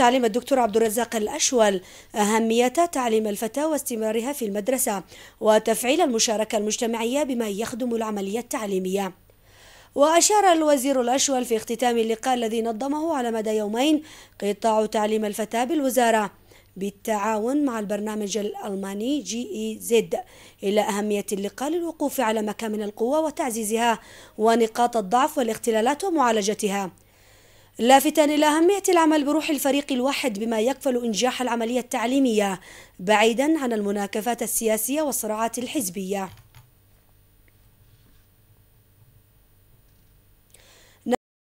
تعليم الدكتور عبد الرزاق الأشول أهمية تعليم الفتاة واستمرارها في المدرسة وتفعيل المشاركة المجتمعية بما يخدم العملية التعليمية وأشار الوزير الأشول في اختتام اللقاء الذي نظمه على مدى يومين قطاع تعليم الفتاة بالوزارة بالتعاون مع البرنامج الألماني جي إي زد إلى أهمية اللقاء للوقوف على مكامن القوة وتعزيزها ونقاط الضعف والاختلالات ومعالجتها لافتا إلى أهمية العمل بروح الفريق الواحد بما يكفل إنجاح العملية التعليمية بعيدا عن المناكفات السياسية والصراعات الحزبية